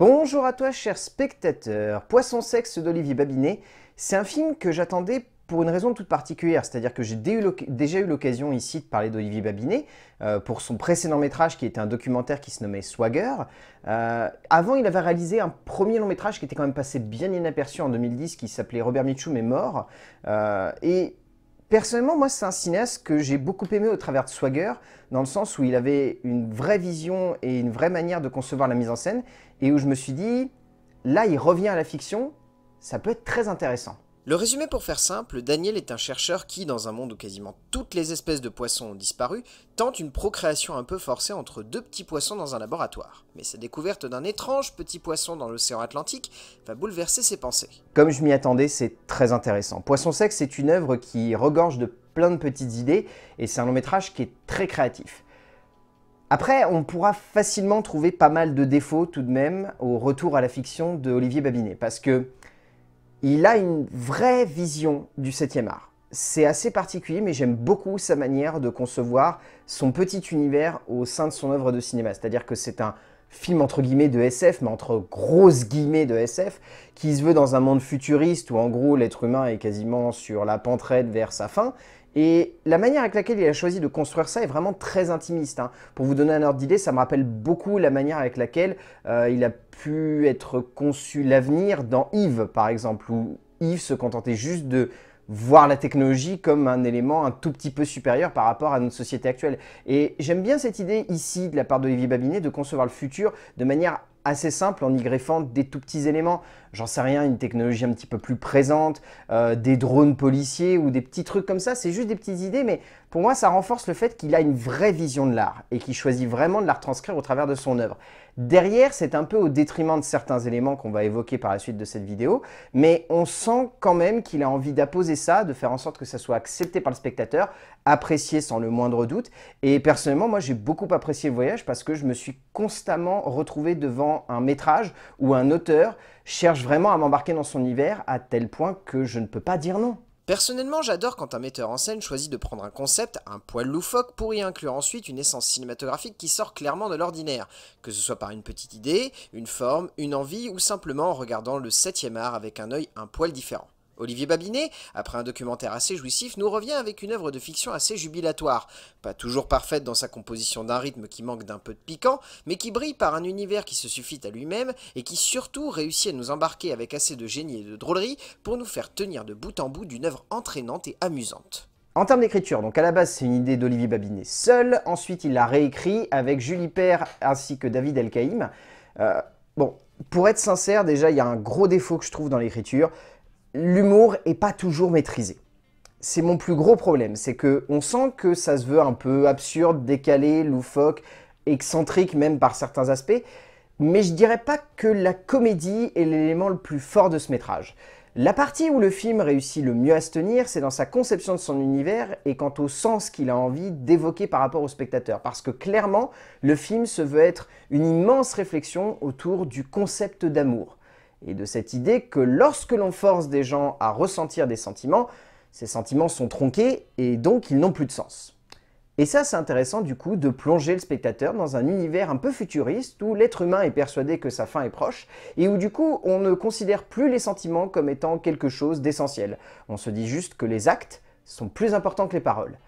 Bonjour à toi cher spectateur, Poisson sexe d'Olivier Babinet, c'est un film que j'attendais pour une raison toute particulière, c'est-à-dire que j'ai déjà eu l'occasion ici de parler d'Olivier Babinet euh, pour son précédent métrage qui était un documentaire qui se nommait Swagger. Euh, avant, il avait réalisé un premier long métrage qui était quand même passé bien inaperçu en 2010 qui s'appelait Robert Mitchum est mort. Euh, et Personnellement, moi, c'est un cinéaste que j'ai beaucoup aimé au travers de Swagger, dans le sens où il avait une vraie vision et une vraie manière de concevoir la mise en scène, et où je me suis dit, là, il revient à la fiction, ça peut être très intéressant. Le résumé pour faire simple, Daniel est un chercheur qui, dans un monde où quasiment toutes les espèces de poissons ont disparu, tente une procréation un peu forcée entre deux petits poissons dans un laboratoire. Mais sa découverte d'un étrange petit poisson dans l'océan Atlantique va bouleverser ses pensées. Comme je m'y attendais, c'est très intéressant. Poisson sexe, c'est une œuvre qui regorge de plein de petites idées et c'est un long métrage qui est très créatif. Après, on pourra facilement trouver pas mal de défauts tout de même au retour à la fiction de Olivier Babinet, parce que il a une vraie vision du septième art. C'est assez particulier, mais j'aime beaucoup sa manière de concevoir son petit univers au sein de son œuvre de cinéma. C'est-à-dire que c'est un film entre guillemets de SF, mais entre grosses guillemets de SF, qui se veut dans un monde futuriste où en gros l'être humain est quasiment sur la pente vers sa fin, et la manière avec laquelle il a choisi de construire ça est vraiment très intimiste. Hein. Pour vous donner un ordre d'idée, ça me rappelle beaucoup la manière avec laquelle euh, il a pu être conçu l'avenir dans Yves, par exemple, où Yves se contentait juste de voir la technologie comme un élément un tout petit peu supérieur par rapport à notre société actuelle. Et j'aime bien cette idée ici de la part d'Olivier Babinet de concevoir le futur de manière assez simple en y greffant des tout petits éléments j'en sais rien, une technologie un petit peu plus présente, euh, des drones policiers ou des petits trucs comme ça. C'est juste des petites idées, mais pour moi, ça renforce le fait qu'il a une vraie vision de l'art et qu'il choisit vraiment de la retranscrire au travers de son œuvre. Derrière, c'est un peu au détriment de certains éléments qu'on va évoquer par la suite de cette vidéo, mais on sent quand même qu'il a envie d'apposer ça, de faire en sorte que ça soit accepté par le spectateur, apprécié sans le moindre doute. Et personnellement, moi, j'ai beaucoup apprécié le voyage parce que je me suis constamment retrouvé devant un métrage où un auteur cherche vraiment à m'embarquer dans son univers à tel point que je ne peux pas dire non. Personnellement, j'adore quand un metteur en scène choisit de prendre un concept, un poil loufoque, pour y inclure ensuite une essence cinématographique qui sort clairement de l'ordinaire, que ce soit par une petite idée, une forme, une envie, ou simplement en regardant le septième art avec un œil un poil différent. Olivier Babinet, après un documentaire assez jouissif, nous revient avec une œuvre de fiction assez jubilatoire. Pas toujours parfaite dans sa composition d'un rythme qui manque d'un peu de piquant, mais qui brille par un univers qui se suffit à lui-même et qui surtout réussit à nous embarquer avec assez de génie et de drôlerie pour nous faire tenir de bout en bout d'une œuvre entraînante et amusante. En termes d'écriture, donc à la base c'est une idée d'Olivier Babinet seul, ensuite il l'a réécrit avec Julie Père ainsi que David Elkaïm. Euh, bon, pour être sincère, déjà il y a un gros défaut que je trouve dans l'écriture, l'humour est pas toujours maîtrisé. C'est mon plus gros problème, c'est que on sent que ça se veut un peu absurde, décalé, loufoque, excentrique même par certains aspects, mais je dirais pas que la comédie est l'élément le plus fort de ce métrage. La partie où le film réussit le mieux à se tenir, c'est dans sa conception de son univers et quant au sens qu'il a envie d'évoquer par rapport au spectateur. Parce que clairement, le film se veut être une immense réflexion autour du concept d'amour et de cette idée que lorsque l'on force des gens à ressentir des sentiments, ces sentiments sont tronqués et donc ils n'ont plus de sens. Et ça, c'est intéressant du coup de plonger le spectateur dans un univers un peu futuriste où l'être humain est persuadé que sa fin est proche et où du coup on ne considère plus les sentiments comme étant quelque chose d'essentiel. On se dit juste que les actes sont plus importants que les paroles.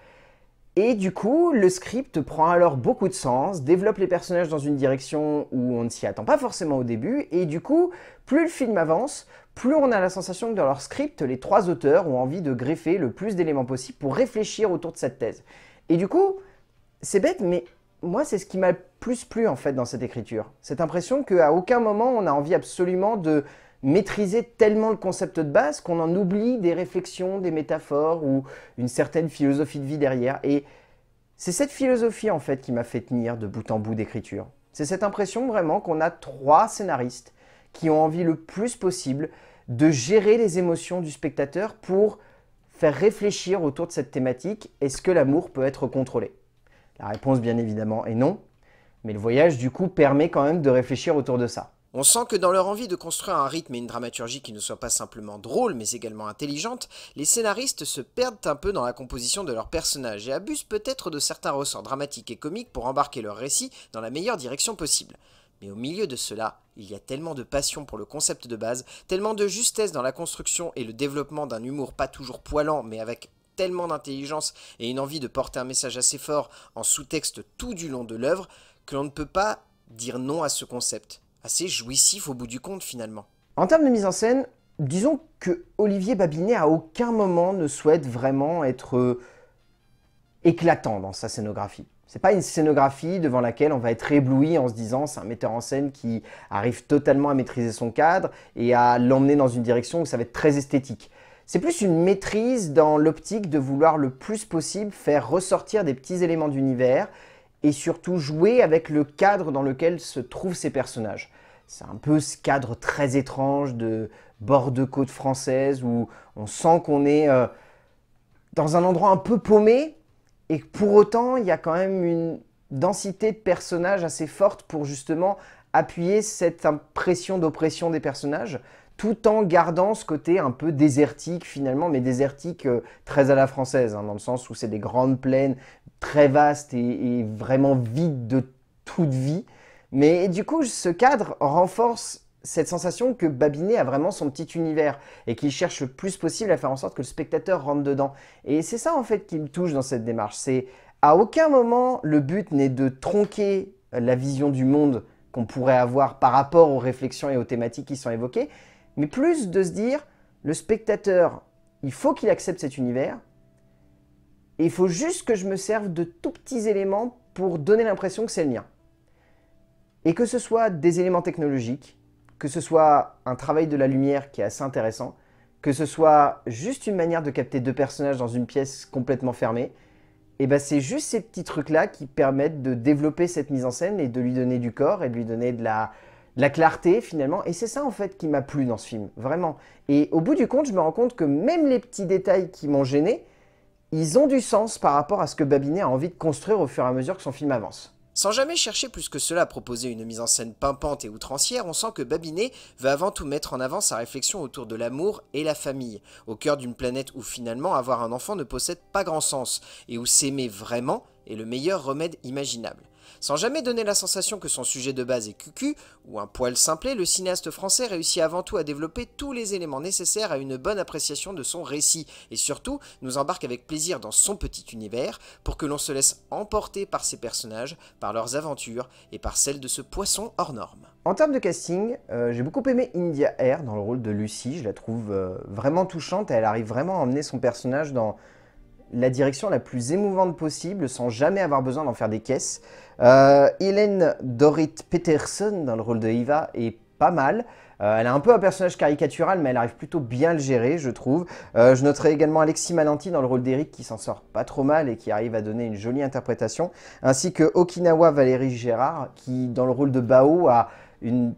Et du coup, le script prend alors beaucoup de sens, développe les personnages dans une direction où on ne s'y attend pas forcément au début, et du coup, plus le film avance, plus on a la sensation que dans leur script, les trois auteurs ont envie de greffer le plus d'éléments possible pour réfléchir autour de cette thèse. Et du coup, c'est bête, mais moi, c'est ce qui m'a plus plu en fait dans cette écriture. Cette impression qu'à aucun moment on a envie absolument de maîtriser tellement le concept de base qu'on en oublie des réflexions, des métaphores ou une certaine philosophie de vie derrière. Et c'est cette philosophie en fait qui m'a fait tenir de bout en bout d'écriture. C'est cette impression vraiment qu'on a trois scénaristes qui ont envie le plus possible de gérer les émotions du spectateur pour faire réfléchir autour de cette thématique, est-ce que l'amour peut être contrôlé La réponse bien évidemment est non, mais le voyage du coup permet quand même de réfléchir autour de ça. On sent que dans leur envie de construire un rythme et une dramaturgie qui ne soient pas simplement drôles mais également intelligentes, les scénaristes se perdent un peu dans la composition de leurs personnages et abusent peut-être de certains ressorts dramatiques et comiques pour embarquer leur récit dans la meilleure direction possible. Mais au milieu de cela, il y a tellement de passion pour le concept de base, tellement de justesse dans la construction et le développement d'un humour pas toujours poilant mais avec tellement d'intelligence et une envie de porter un message assez fort en sous-texte tout du long de l'œuvre que l'on ne peut pas dire non à ce concept assez jouissif au bout du compte finalement. En termes de mise en scène, disons que Olivier Babinet à aucun moment ne souhaite vraiment être euh, éclatant dans sa scénographie. C'est pas une scénographie devant laquelle on va être ébloui en se disant c'est un metteur en scène qui arrive totalement à maîtriser son cadre et à l'emmener dans une direction où ça va être très esthétique. C'est plus une maîtrise dans l'optique de vouloir le plus possible faire ressortir des petits éléments d'univers et surtout jouer avec le cadre dans lequel se trouvent ces personnages. C'est un peu ce cadre très étrange de bord de côte française où on sent qu'on est euh, dans un endroit un peu paumé et pour autant il y a quand même une densité de personnages assez forte pour justement appuyer cette impression d'oppression des personnages tout en gardant ce côté un peu désertique finalement, mais désertique euh, très à la française, hein, dans le sens où c'est des grandes plaines très vastes et, et vraiment vides de toute vie. Mais du coup, ce cadre renforce cette sensation que Babinet a vraiment son petit univers et qu'il cherche le plus possible à faire en sorte que le spectateur rentre dedans. Et c'est ça en fait qui me touche dans cette démarche. C'est à aucun moment le but n'est de tronquer la vision du monde qu'on pourrait avoir par rapport aux réflexions et aux thématiques qui sont évoquées, mais plus de se dire, le spectateur, il faut qu'il accepte cet univers, et il faut juste que je me serve de tout petits éléments pour donner l'impression que c'est le mien. Et que ce soit des éléments technologiques, que ce soit un travail de la lumière qui est assez intéressant, que ce soit juste une manière de capter deux personnages dans une pièce complètement fermée, et eh ben c'est juste ces petits trucs-là qui permettent de développer cette mise en scène et de lui donner du corps et de lui donner de la, la clarté finalement. Et c'est ça en fait qui m'a plu dans ce film, vraiment. Et au bout du compte, je me rends compte que même les petits détails qui m'ont gêné, ils ont du sens par rapport à ce que Babinet a envie de construire au fur et à mesure que son film avance. Sans jamais chercher plus que cela à proposer une mise en scène pimpante et outrancière, on sent que Babinet veut avant tout mettre en avant sa réflexion autour de l'amour et la famille, au cœur d'une planète où finalement avoir un enfant ne possède pas grand sens, et où s'aimer vraiment est le meilleur remède imaginable. Sans jamais donner la sensation que son sujet de base est cucu ou un poil simplé, le cinéaste français réussit avant tout à développer tous les éléments nécessaires à une bonne appréciation de son récit et surtout nous embarque avec plaisir dans son petit univers pour que l'on se laisse emporter par ses personnages, par leurs aventures et par celle de ce poisson hors norme. En termes de casting, euh, j'ai beaucoup aimé India Air dans le rôle de Lucie, je la trouve euh, vraiment touchante et elle arrive vraiment à emmener son personnage dans la direction la plus émouvante possible sans jamais avoir besoin d'en faire des caisses. Euh, Hélène Dorit Peterson dans le rôle de Eva est pas mal. Euh, elle a un peu un personnage caricatural, mais elle arrive plutôt bien le gérer, je trouve. Euh, je noterai également Alexis Malanti dans le rôle d'Eric qui s'en sort pas trop mal et qui arrive à donner une jolie interprétation. Ainsi que Okinawa Valérie Gérard qui, dans le rôle de Bao, a une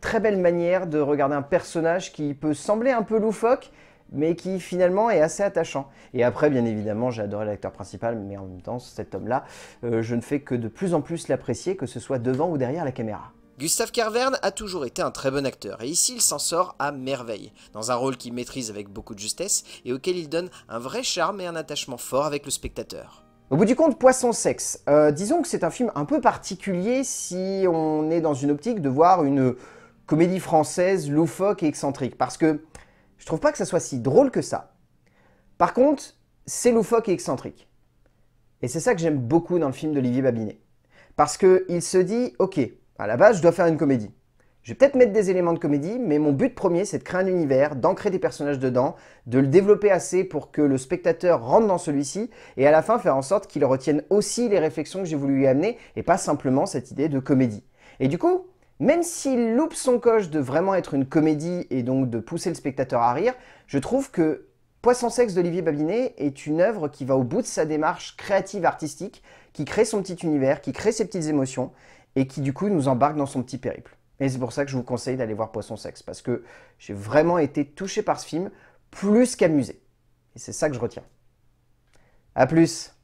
très belle manière de regarder un personnage qui peut sembler un peu loufoque, mais qui finalement est assez attachant. Et après, bien évidemment, j'ai adoré l'acteur principal, mais en même temps, cet homme-là, euh, je ne fais que de plus en plus l'apprécier, que ce soit devant ou derrière la caméra. Gustave Carverne a toujours été un très bon acteur, et ici il s'en sort à merveille, dans un rôle qu'il maîtrise avec beaucoup de justesse, et auquel il donne un vrai charme et un attachement fort avec le spectateur. Au bout du compte, Poisson Sexe. Euh, disons que c'est un film un peu particulier si on est dans une optique de voir une comédie française loufoque et excentrique, parce que je trouve pas que ça soit si drôle que ça. Par contre, c'est loufoque et excentrique. Et c'est ça que j'aime beaucoup dans le film d'Olivier Babinet. Parce qu'il se dit, ok, à la base, je dois faire une comédie. Je vais peut-être mettre des éléments de comédie, mais mon but premier, c'est de créer un univers, d'ancrer des personnages dedans, de le développer assez pour que le spectateur rentre dans celui-ci, et à la fin faire en sorte qu'il retienne aussi les réflexions que j'ai voulu lui amener, et pas simplement cette idée de comédie. Et du coup, même s'il loupe son coche de vraiment être une comédie et donc de pousser le spectateur à rire, je trouve que Poisson sexe d'Olivier Babinet est une œuvre qui va au bout de sa démarche créative artistique, qui crée son petit univers, qui crée ses petites émotions et qui du coup nous embarque dans son petit périple. Et c'est pour ça que je vous conseille d'aller voir Poisson sexe parce que j'ai vraiment été touché par ce film plus qu'amusé. Et c'est ça que je retiens. A plus.